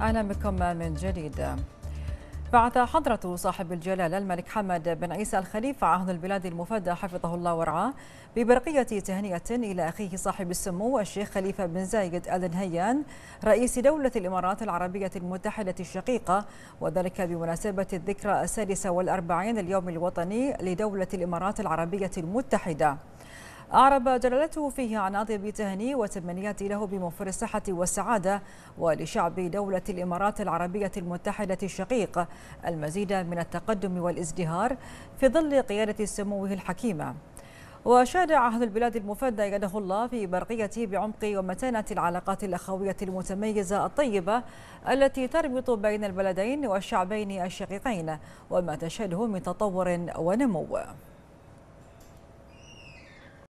أهلا بكم من جديد بعث حضرة صاحب الجلالة الملك حمد بن عيسى الخليفة عهد البلاد المفدى حفظه الله ورعاه ببرقية تهنئة إلى أخيه صاحب السمو الشيخ خليفة بن زايد آل نهيان رئيس دولة الإمارات العربية المتحدة الشقيقة وذلك بمناسبة الذكرى السادسة والأربعين اليوم الوطني لدولة الإمارات العربية المتحدة أعرب جلالته فيه عن أطيب تهني وتمنياتي له بموفر الصحة والسعادة ولشعب دولة الإمارات العربية المتحدة الشقيق المزيد من التقدم والازدهار في ظل قيادة سموه الحكيمة وشاد عهد البلاد المفدى يده الله في برقيته بعمق ومتانة العلاقات الأخوية المتميزة الطيبة التي تربط بين البلدين والشعبين الشقيقين وما تشهده من تطور ونمو